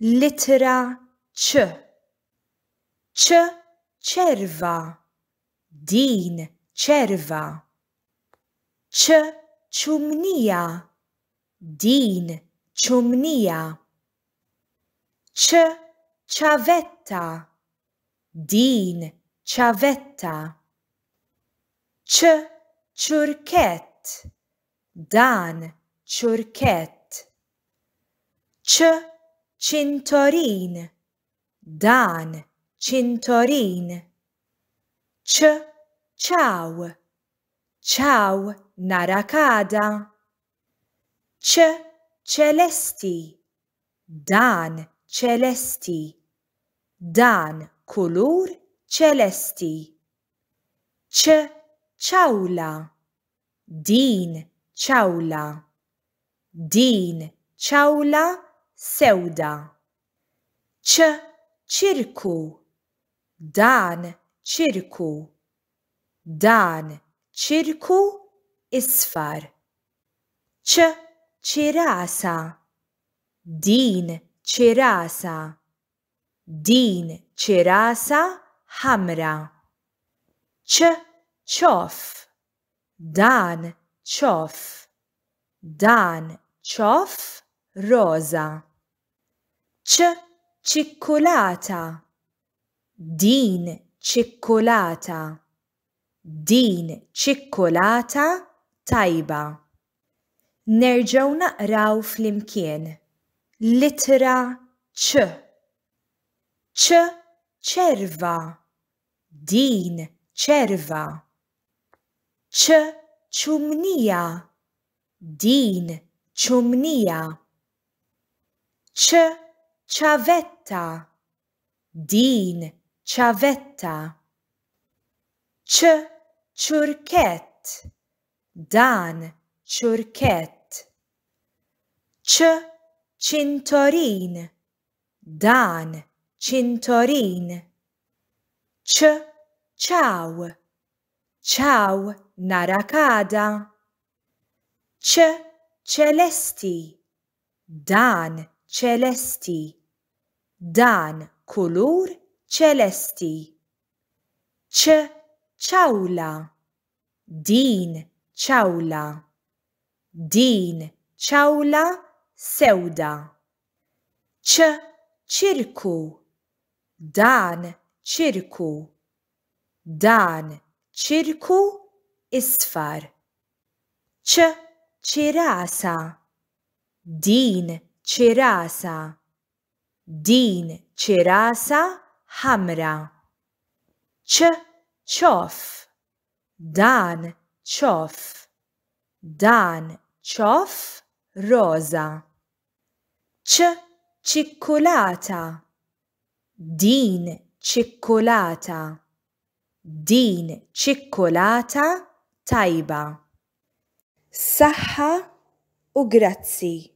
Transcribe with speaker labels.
Speaker 1: Litera C. C. Cerva. Din cerva. C. Ciumnia. Din ciumnia. C. Ciavetta. Din ciavetta. C. Ciurchet. Dan ciurchet. C. Cintorin dan cintorin. C, ciao, ciao, narakada C celesti, dan celesti. dan kulur celesti. C, ciaula, din ciaula, din ciaula sewda. Č ċirku. Dan ċirku. Dan ċirku isfar. Č ċirasa. Din ċirasa. Din ċirasa ħamra. Č ċof. Dan ċof. Dan ċof roza ċ ċikkulata din ċikkulata din ċikkulata tajba Nerġaw naqraw fl-imkien litra ċ ċ ċerva din ċerva ċ ċumnija din ċumnija ċ ċavetta din ċavetta ċ ċurkett dan ċurkett ċ ċintorin dan cintorin. ċ ċaw ċaw narakada ċ celesti. dan ċelesti. Dan kulur ċelesti. Č ċawla. Din ċawla. Din ċawla sewda. Č ċirku. Dan ċirku. Dan ċirku isfar. Č ċirasa. Din ċirasa. Din ċirasa ħamra. ċ ċof. Dan ċof. Dan ċof roza. ċ ċikkulata. Din ċikkulata. Din ċikkulata tajba. Saħħa u grazzi.